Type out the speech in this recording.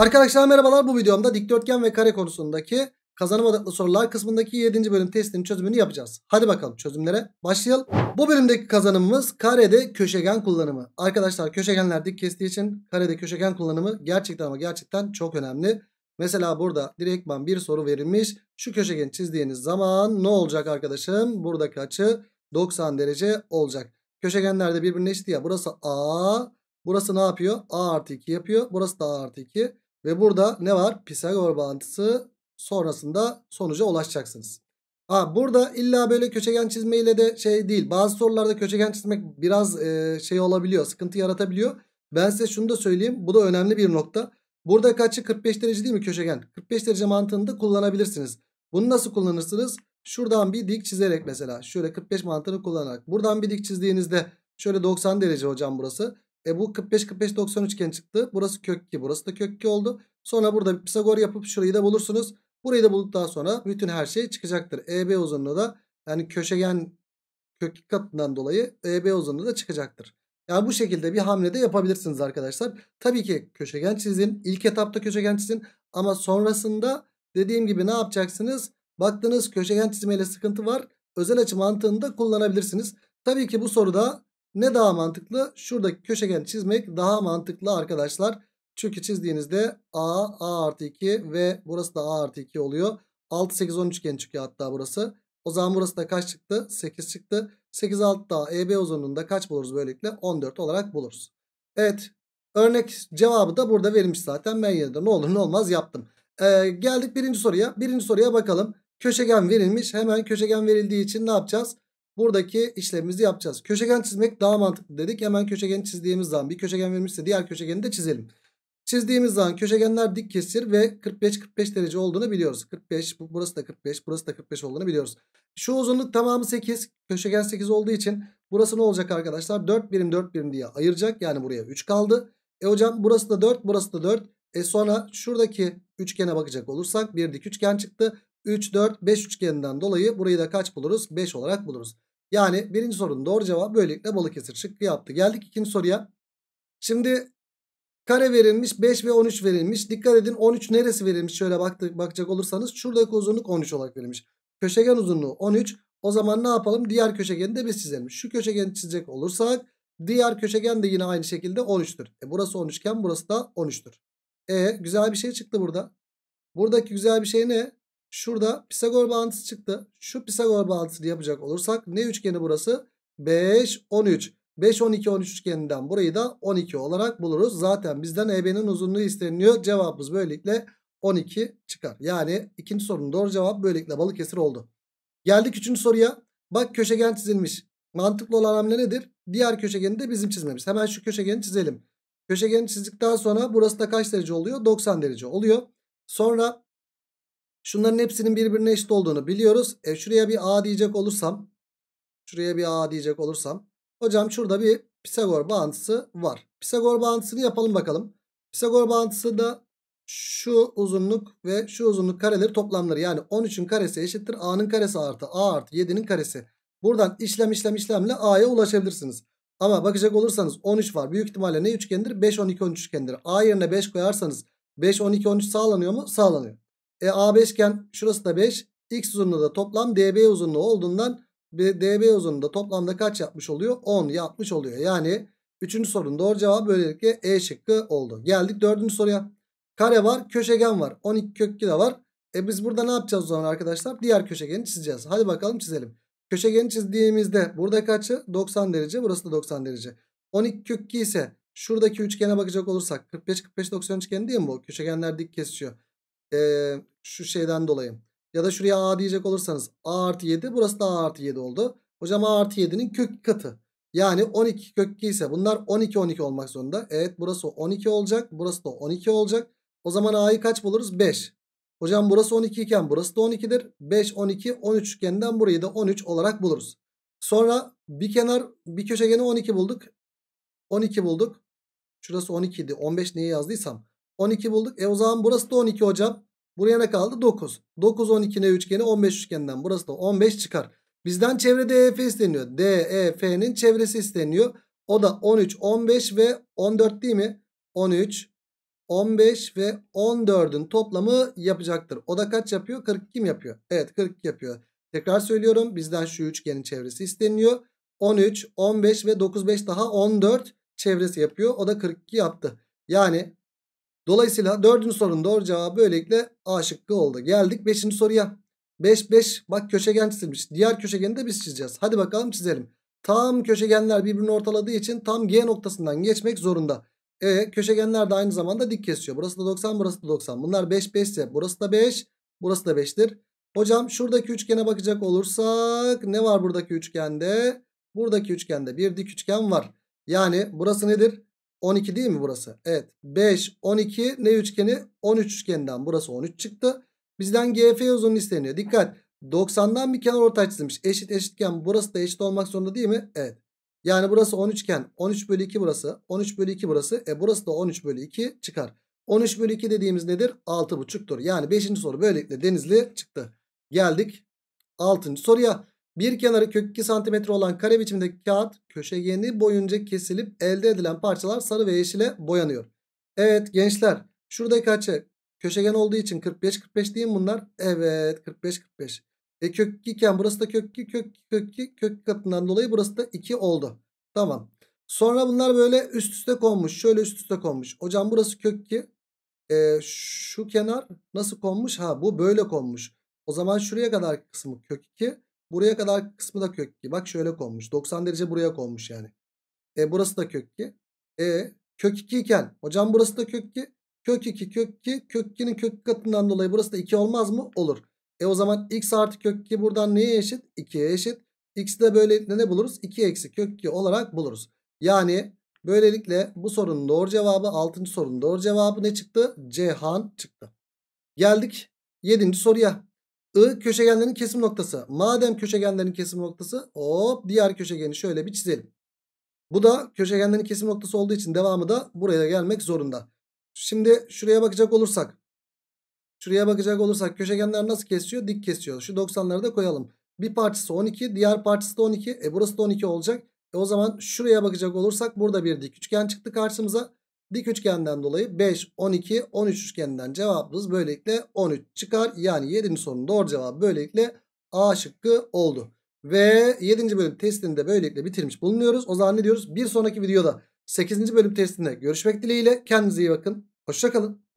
Arkadaşlar merhabalar bu videomda dikdörtgen ve kare konusundaki kazanım odaklı sorular kısmındaki 7. bölüm testinin çözümünü yapacağız. Hadi bakalım çözümlere başlayalım. Bu bölümdeki kazanımımız karede köşegen kullanımı. Arkadaşlar köşegenler dik kestiği için karede köşegen kullanımı gerçekten ama gerçekten çok önemli. Mesela burada direktman bir soru verilmiş. Şu köşegeni çizdiğiniz zaman ne olacak arkadaşım? Buradaki açı 90 derece olacak. Köşegenler de birbirine eşit ya. Burası A. Burası ne yapıyor? A artı 2 yapıyor. Burası da A artı 2. Ve burada ne var? Pisagor bağıntısı sonrasında sonuca ulaşacaksınız. Ha, burada illa böyle köşegen çizmeyle de şey değil. Bazı sorularda köşegen çizmek biraz e, şey olabiliyor. Sıkıntı yaratabiliyor. Ben size şunu da söyleyeyim. Bu da önemli bir nokta. Burada kaçı 45 derece değil mi köşegen? 45 derece mantığını kullanabilirsiniz. Bunu nasıl kullanırsınız? Şuradan bir dik çizerek mesela. Şöyle 45 mantığını kullanarak. Buradan bir dik çizdiğinizde şöyle 90 derece hocam burası. E bu 45 45 90 üçgen çıktı. Burası kök 2 burası da kök 2 oldu. Sonra burada bir Pisagor yapıp şurayı da bulursunuz. Burayı da bulduktan sonra bütün her şey çıkacaktır. EB uzunluğu da yani köşegen kök 2 katından dolayı EB uzunluğu da çıkacaktır. Yani bu şekilde bir hamle de yapabilirsiniz arkadaşlar. Tabii ki köşegen çizin. İlk etapta köşegen çizin. Ama sonrasında dediğim gibi ne yapacaksınız? Baktınız köşegen çizmeyle sıkıntı var. Özel açı mantığını da kullanabilirsiniz. Tabii ki bu soruda ne daha mantıklı? Şuradaki köşegen çizmek daha mantıklı arkadaşlar. Çünkü çizdiğinizde A, A artı 2 ve burası da A artı 2 oluyor. 6, 8, 13 üçgen çıkıyor hatta burası. O zaman burası da kaç çıktı? 8 çıktı. 8, 6 daha EB uzunluğunda kaç buluruz böylelikle? 14 olarak buluruz. Evet örnek cevabı da burada verilmiş zaten. Ben yine de ne olur ne olmaz yaptım. Ee, geldik birinci soruya. Birinci soruya bakalım. Köşegen verilmiş. Hemen köşegen verildiği için ne yapacağız? buradaki işlemimizi yapacağız. Köşegen çizmek daha mantıklı dedik. Hemen köşegeni çizdiğimiz zaman bir köşegen vermişse diğer köşegeni de çizelim. Çizdiğimiz zaman köşegenler dik kesir ve 45-45 derece olduğunu biliyoruz. 45 burası da 45 burası da 45 olduğunu biliyoruz. Şu uzunluk tamamı 8 köşegen 8 olduğu için burası ne olacak arkadaşlar? 4 birim 4 birim diye ayıracak yani buraya 3 kaldı. E hocam burası da 4 burası da 4. E sonra şuradaki üçgene bakacak olursak bir dik üçgen çıktı. 3, 4, 5 üçgeninden dolayı burayı da kaç buluruz? 5 olarak buluruz. Yani birinci sorunun doğru cevabı böylelikle Balıkesir şıkkı yaptı. Geldik ikinci soruya. Şimdi kare verilmiş 5 ve 13 verilmiş. Dikkat edin 13 neresi verilmiş şöyle baktı, bakacak olursanız şuradaki uzunluk 13 olarak verilmiş. Köşegen uzunluğu 13. O zaman ne yapalım? Diğer köşegeni de biz çizelim. Şu köşegeni çizecek olursak diğer köşegen de yine aynı şekilde 13'tür. E burası 13 iken burası da 13'tür. E güzel bir şey çıktı burada. Buradaki güzel bir şey ne? Şurada Pisagor bağıntısı çıktı. Şu Pisagor bağıntısını yapacak olursak ne üçgeni burası? 5, 13. 5, 12, 13 üçgeninden burayı da 12 olarak buluruz. Zaten bizden EB'nin uzunluğu isteniliyor. Cevabımız böylelikle 12 çıkar. Yani ikinci sorunun doğru cevap böylelikle Balıkesir oldu. Geldik üçüncü soruya. Bak köşegen çizilmiş. Mantıklı olan hamle nedir? Diğer köşegeni de bizim çizmemiz. Hemen şu köşegeni çizelim. Köşegeni çizdikten sonra burası da kaç derece oluyor? 90 derece oluyor. Sonra Şunların hepsinin birbirine eşit olduğunu biliyoruz. E şuraya bir A diyecek olursam. Şuraya bir A diyecek olursam. Hocam şurada bir Pisagor bağıntısı var. Pisagor bağıntısını yapalım bakalım. Pisagor bağıntısı da şu uzunluk ve şu uzunluk kareleri toplamları. Yani 13'ün karesi eşittir. A'nın karesi artı A artı 7'nin karesi. Buradan işlem işlem işlemle A'ya ulaşabilirsiniz. Ama bakacak olursanız 13 var. Büyük ihtimalle ne üçgendir? 5, 12, 13 üçgendir. A yerine 5 koyarsanız 5, 12, 13 sağlanıyor mu? Sağlanıyor. E A beşgen şurası da 5. X uzunluğu da toplam DB uzunluğu olduğundan DB uzunluğu da toplamda kaç yapmış oluyor? 10 yapmış oluyor. Yani 3. sorunun doğru cevabı böylelikle E şıkkı oldu. Geldik 4. soruya. Kare var, köşegen var. 12 kökü de var. E biz burada ne yapacağız o zaman arkadaşlar? Diğer köşegeni çizeceğiz. Hadi bakalım çizelim. Köşegeni çizdiğimizde burada kaçı? 90 derece. Burası da 90 derece. 12 kök 2 ise şuradaki üçgene bakacak olursak 45 45 90 üçgeni değil mi bu? Köşegenler dik kesişiyor e, şu şeyden dolayı. Ya da şuraya a diyecek olursanız a artı 7 burası da a artı 7 oldu. Hocam a artı 7'nin kök katı. Yani 12 kök 2 ise bunlar 12 12 olmak zorunda. Evet burası 12 olacak. Burası da 12 olacak. O zaman a'yı kaç buluruz? 5. Hocam burası 12 iken burası da 12'dir. 5 12 13 üçgeninden burayı da 13 olarak buluruz. Sonra bir kenar bir köşegeni 12 bulduk. 12 bulduk. Şurası 12 idi. 15 neyi yazdıysam. 12 bulduk. E o zaman burası da 12 hocam. Buraya ne kaldı? 9. 9 12 ne üçgeni? 15 üçgenden. Burası da 15 çıkar. Bizden çevre DEF isteniyor. DEF'nin çevresi isteniyor. O da 13, 15 ve 14 değil mi? 13, 15 ve 14'ün toplamı yapacaktır. O da kaç yapıyor? 42 mi yapıyor? Evet 42 yapıyor. Tekrar söylüyorum. Bizden şu üçgenin çevresi isteniyor. 13, 15 ve 9, 5 daha 14 çevresi yapıyor. O da 42 yaptı. Yani Dolayısıyla dördüncü sorunun doğru cevabı böylelikle A şıkkı oldu. Geldik beşinci soruya. 5 5 bak köşegen çizilmiş. Diğer köşegeni de biz çizeceğiz. Hadi bakalım çizelim. Tam köşegenler birbirini ortaladığı için tam G noktasından geçmek zorunda. E köşegenler de aynı zamanda dik kesiyor. Burası da 90 burası da 90. Bunlar 5 5 ise burası da 5 burası da 5'tir. Hocam şuradaki üçgene bakacak olursak ne var buradaki üçgende? Buradaki üçgende bir dik üçgen var. Yani burası nedir? 12 değil mi burası? Evet. 5, 12 ne üçgeni? 13 üçgeninden. Burası 13 çıktı. Bizden GF uzunluğu isteniyor. Dikkat. 90'dan bir kenar ortay çizilmiş. Eşit eşitken burası da eşit olmak zorunda değil mi? Evet. Yani burası 13 iken 13 bölü 2 burası. 13 bölü 2 burası. E burası da 13 bölü 2 çıkar. 13 bölü 2 dediğimiz nedir? 6 buçuktur. Yani 5. soru böylelikle Denizli çıktı. Geldik 6. soruya. Bir kenarı kök 2 cm olan kare biçimindeki kağıt köşegeni boyunca kesilip elde edilen parçalar sarı ve yeşile boyanıyor. Evet gençler şuradaki açı köşegen olduğu için 45-45 değil mi bunlar? Evet 45-45. E kök 2 iken burası da kök 2 kök 2 kök 2 kök katından dolayı burası da 2 oldu. Tamam. Sonra bunlar böyle üst üste konmuş. Şöyle üst üste konmuş. Hocam burası kök 2. E, şu kenar nasıl konmuş? Ha bu böyle konmuş. O zaman şuraya kadar kısmı kök 2. Buraya kadar kısmı da kök 2. Bak şöyle konmuş. 90 derece buraya konmuş yani. E burası da kök 2. E kök 2 iken hocam burası da kök 2. Kök 2 kök 2. Kök 2'nin kök katından dolayı burası da 2 olmaz mı? Olur. E o zaman x artı kök 2 buradan neye eşit? 2'ye eşit. X'i de böylelikle ne buluruz? 2 eksi kök 2 olarak buluruz. Yani böylelikle bu sorunun doğru cevabı 6. sorunun doğru cevabı ne çıktı? Cihan çıktı. Geldik 7. soruya. I köşegenlerin kesim noktası. Madem köşegenlerin kesim noktası hop diğer köşegeni şöyle bir çizelim. Bu da köşegenlerin kesim noktası olduğu için devamı da buraya gelmek zorunda. Şimdi şuraya bakacak olursak. Şuraya bakacak olursak köşegenler nasıl kesiyor? Dik kesiyor. Şu 90'ları da koyalım. Bir parçası 12 diğer parçası da 12. E burası da 12 olacak. E o zaman şuraya bakacak olursak burada bir dik üçgen çıktı karşımıza. Dik üçgenden dolayı 5, 12, 13 üçgeninden cevabımız böylelikle 13 çıkar. Yani 7. sorunun doğru cevabı böylelikle A şıkkı oldu. Ve 7. bölüm testini de böylelikle bitirmiş bulunuyoruz. O zaman ne diyoruz? Bir sonraki videoda 8. bölüm testinde görüşmek dileğiyle. Kendinize iyi bakın. Hoşçakalın.